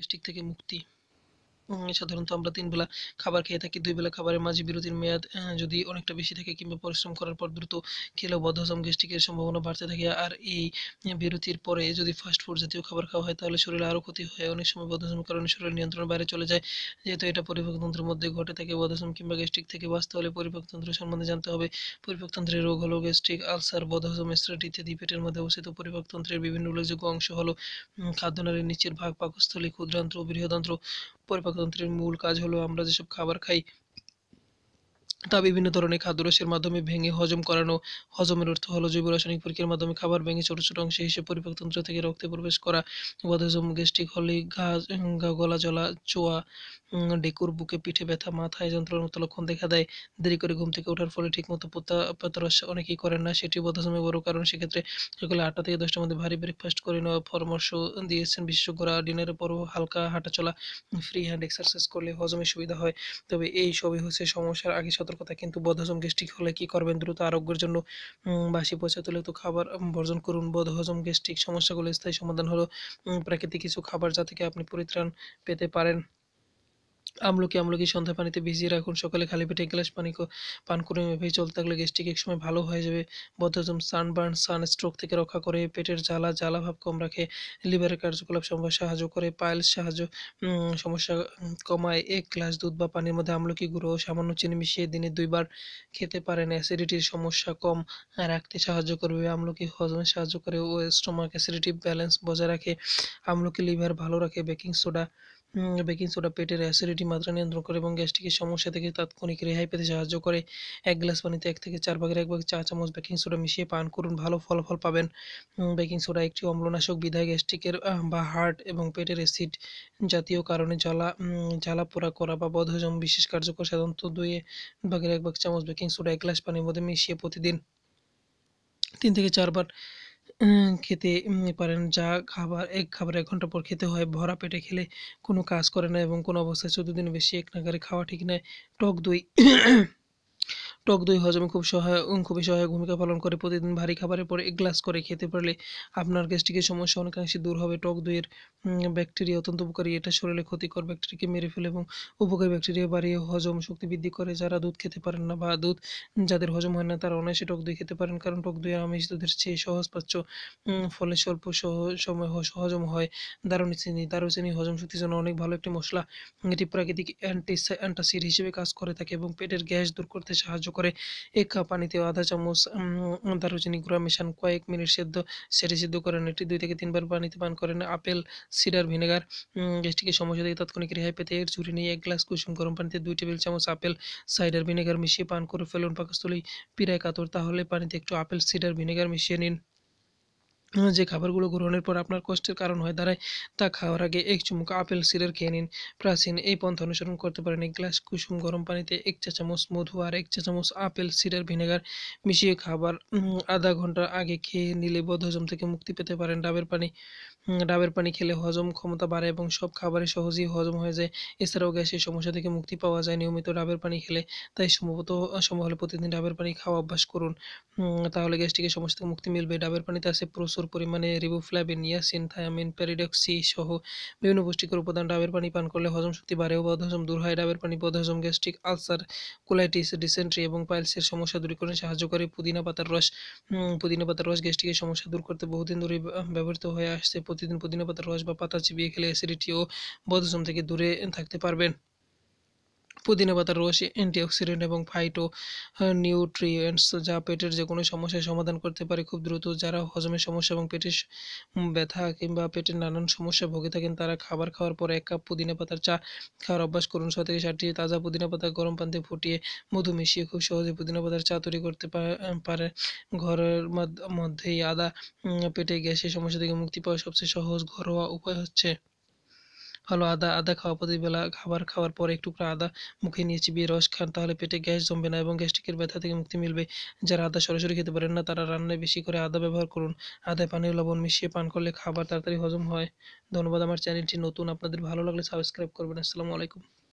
plastic থেকে মুক্তি সাধারণত আমরা তিন বেলা খাবার খেয়ে থাকি দুই বেলা খাবারের মাঝে বিরতির মেয়াদ যদি অনেকটা বেশি থাকে কিংবা পরিশ্রম করার পর দ্রুত খেলেও বদহজম গ্যাস্ট্রিকের সম্ভাবনা বাড়তে থাকে আর এই বিরতির পরে যদি ফাস্ট ফুড জাতীয় খাবার খাওয়া হয় তাহলে শরীরে আরও ক্ষতি হয় অনেক সময় বদহজমের কারণে শরীরের নিয়ন্ত্রণ বাইরে চলে যায় যেহেতু এটা পরিপাকতন্ত্রের মধ্যে ঘটে থাকে বদহজম কিংবা গ্যাস্ট্রিক থেকে বাঁচতে হলে পরিপাকতন্ত্র সম্বন্ধে জানতে হবে পরিপাকতন্ত্রের রোগ হলো গ্যাস্ট্রিক আলসার বদহজম স্ট্রেট ইত্যাদি পেটের মধ্যে অবস্থিত পরিপাকতন্ত্রের বিভিন্ন উল্লেখযোগ্য অংশ হলো খাদ্যনারের নিচের ভাগ পাকস্থলী ক্ষুদ্রান্ত্র বৃহদান্ত্র পরিপাকতন্ত্রের মূল কাজ হলো আমরা যেসব খাবার খাই তা বিভিন্ন ধরনের খাদ্যরসের মাধ্যমে ভেঙে হজম করানো হজমের অর্থ হলো জৈব রাসায়নিক প্রক্রিয়ার মাধ্যমে খাবার ভেঙে ছোট ছোট অংশে হিসেবে পরিপাকতন্ত্র থেকে রক্তে প্রবেশ করা বদহজম গ্যাস্ট্রিক হলে ঘা গলা জলা চোয়া ডেকুর বুকে পিঠে ব্যথা মাথায় যন্ত্রণার মতো লক্ষণ দেখা দেয় দেরি করে ঘুম থেকে ওঠার ফলে ঠিকমতো পাতরস অনেকেই করেন না সেটি বদ্ধসময় বড় কারণ সেক্ষেত্রে সকালে আটটা থেকে দশটার মধ্যে ভারী ব্রেকফাস্ট করে নেওয়ার পরামর্শ দিয়েছেন বিশেষজ্ঞরা ডিনারের পরও হালকা হাঁটা চলা ফ্রি হ্যান্ড এক্সারসাইজ করলে হজমে সুবিধা হয় তবে এই সবই হচ্ছে সমস্যার আগে সতর্কতা কিন্তু বদ্ধহজম গ্যাস্ট্রিক হলে কি করবেন দ্রুত আরোগ্যের জন্য বাসি পচা তুলে তো খাবার বর্জন করুন হজম গ্যাস্ট্রিক সমস্যাগুলো স্থায়ী সমাধান হলো প্রাকৃতিক কিছু খাবার যা থেকে আপনি পরিত্রাণ পেতে পারেন আমলকি আমলকি সন্ধ্যা পানিতে ভিজিয়ে রাখুন সকালে খালি পেটে এক গ্লাস পানি পান করে এভাবে চলতে থাকলে গ্যাস্ট্রিক এক সময় ভালো হয়ে যাবে বদ্ধজম সানবার্ন স্ট্রোক থেকে রক্ষা করে পেটের জ্বালা জ্বালা ভাব কম রাখে লিভারের কার্যকলাপ সম্ভব সাহায্য করে পায়েল সাহায্য সমস্যা কমায় এক গ্লাস দুধ বা পানির মধ্যে আমলকি গুঁড়ো সামান্য চিনি মিশিয়ে দিনে দুইবার খেতে পারেন অ্যাসিডিটির সমস্যা কম রাখতে সাহায্য করবে আমলকি হজমে সাহায্য করে ও স্টোমাক অ্যাসিডিটি ব্যালেন্স বজায় রাখে আমলকি লিভার ভালো রাখে বেকিং সোডা বেকিং সোডা পেটের অ্যাসিডিটি মাত্রা নিয়ন্ত্রণ করে এবং গ্যাস্ট্রিকের সমস্যা থেকে তাৎক্ষণিক রেহাই পেতে সাহায্য করে এক গ্লাস পানিতে এক থেকে চার ভাগের এক ভাগ চা চামচ বেকিং সোডা মিশিয়ে পান করুন ভালো ফলাফল পাবেন বেকিং সোডা একটি অম্লনাশক বিধায় গ্যাস্ট্রিকের বা হার্ট এবং পেটের অ্যাসিড জাতীয় কারণে জ্বালা জ্বালা পোড়া করা বা বদহজম বিশেষ কার্যকর সাধারণত দুই ভাগের এক ভাগ চামচ বেকিং সোডা এক গ্লাস পানির মধ্যে মিশিয়ে প্রতিদিন তিন থেকে চারবার খেতে পারেন যা খাবার এক খাবার এক ঘন্টা পর খেতে হয় ভরা পেটে খেলে কোনো কাজ করে না এবং কোনো অবস্থায় চোদ্দ দিন বেশি এক নাগারে খাওয়া ঠিক নয় টক দই টক দই হজমে খুব সহায়ক খুবই সহায়ক ভূমিকা পালন করে প্রতিদিন ভারী খাবারের পর এক গ্লাস করে খেতে পারলে আপনার গ্যাস্ট্রিকের সমস্যা অনেকাংশে দূর হবে টক দইয়ের ব্যাকটেরিয়া অত্যন্ত উপকারী এটা শরীরে ক্ষতিকর ব্যাকটেরিয়াকে মেরে ফেলে এবং উপকারী ব্যাকটেরিয়া বাড়িয়ে হজম শক্তি বৃদ্ধি করে যারা দুধ খেতে পারেন না বা দুধ যাদের হজম হয় না তারা অনায়াসে টক দই খেতে পারেন কারণ টক দইয়ের আমিষ দুধের চেয়ে সহজপাচ্য ফলে স্বল্প সময় সহজম হয় দারুণ চিনি দারুণ চিনি হজম শক্তির জন্য অনেক ভালো একটি মশলা এটি প্রাকৃতিক অ্যান্টি অ্যান্টাসিড হিসেবে কাজ করে থাকে এবং পেটের গ্যাস দূর করতে সাহায্য করে এক কাপ পানিতে আধা চামচ দারুচিনি গুঁড়া মেশান কয়েক মিনিট সেদ্ধ সেটি সিদ্ধ করেন এটি দুই থেকে তিনবার পানিতে পান করেন আপেল সিডার ভিনেগার গ্যাস্ট্রিকের সমস্যা থেকে তাৎক্ষণিক রেহাই পেতে এর ঝুড়ি নিয়ে এক গ্লাস কুসুম গরম পানিতে দুই টেবিল চামচ আপেল সাইডার ভিনেগার মিশিয়ে পান করে ফেলুন পাকস্থলী পিরায় কাতর তাহলে পানিতে একটু আপেল সিডার ভিনেগার মিশিয়ে নিন যে খাবারগুলো গ্রহণের পর আপনার কষ্টের কারণ হয়ে দাঁড়ায় তা খাওয়ার আগে এক চুমুক আপেল সিরের খেয়ে নিন প্রাচীন এই পন্থা অনুসরণ করতে পারেন এক গ্লাস কুসুম গরম পানিতে এক চা চামচ মধু আর এক চা চামচ আপেল সিরের ভিনেগার মিশিয়ে খাবার আধা ঘন্টা আগে খেয়ে নিলে বদহজম থেকে মুক্তি পেতে পারেন ডাবের পানি ডাবের পানি খেলে হজম ক্ষমতা বাড়ে এবং সব খাবারে সহজেই হজম হয়ে যায় এছাড়াও গ্যাসের সমস্যা থেকে মুক্তি পাওয়া যায় নিয়মিত ডাবের পানি খেলে তাই সম্ভবত সম্ভব হলে প্রতিদিন ডাবের পানি খাওয়া অভ্যাস করুন তাহলে গ্যাস্ট্রিকের সমস্যা থেকে মুক্তি মিলবে ডাবের পানিতে আছে প্রচুর প্রচুর পরিমাণে রিবোফ্ল্যাবিন ইয়াসিন থায়ামিন প্যারিডক্সি সহ বিভিন্ন পুষ্টিকর উপাদান ডাবের পানি পান করলে হজম শক্তি বাড়ে ও বদহজম দূর হয় ডাবের পানি বদহজম গ্যাস্ট্রিক আলসার কোলাইটিস ডিসেন্ট্রি এবং পাইলসের সমস্যা দূরীকরণে সাহায্য করে পুদিনা পাতার রস পুদিনা পাতার রস গ্যাস্ট্রিকের সমস্যা দূর করতে বহুদিন ধরে ব্যবহৃত হয়ে আসছে প্রতিদিন পুদিনা পাতার রস বা পাতা চিবিয়ে খেলে অ্যাসিডিটি ও বদহজম থেকে দূরে থাকতে পারবেন পুদিনা পাতার রস অ্যান্টিঅক্সিডেন্ট এবং ফাইটো নিউট্রিয়েন্টস যা পেটের যে কোনো সমস্যার সমাধান করতে পারে খুব দ্রুত যারা হজমের সমস্যা এবং পেটের ব্যথা কিংবা পেটের নানান সমস্যা ভোগে থাকেন তারা খাবার খাওয়ার পর এক কাপ পুদিনা পাতার চা খাওয়ার অভ্যাস করুন ছ থেকে ষাটটি তাজা পুদিনা পাতা গরম পানিতে ফুটিয়ে মধু মিশিয়ে খুব সহজে পুদিনা পাতার চা তৈরি করতে পারে ঘরের মধ্যেই আদা পেটে গ্যাসের সমস্যা থেকে মুক্তি পাওয়ার সবচেয়ে সহজ ঘরোয়া উপায় হচ্ছে ভালো আদা আদা খাওয়া প্রতিবেলা খাবার খাওয়ার পর এক টুকরা আদা মুখে নিয়ে চিবিয়ে রস খান তাহলে পেটে গ্যাস জমবে না এবং গ্যাস্ট্রিকের ব্যথা থেকে মুক্তি মিলবে যারা আদা সরাসরি খেতে পারেন না তারা রান্নায় বেশি করে আদা ব্যবহার করুন আদায় পানি লবণ মিশিয়ে পান করলে খাবার তাড়াতাড়ি হজম হয় ধন্যবাদ আমার চ্যানেলটি নতুন আপনাদের ভালো লাগলে সাবস্ক্রাইব করবেন আসসালামু আলাইকুম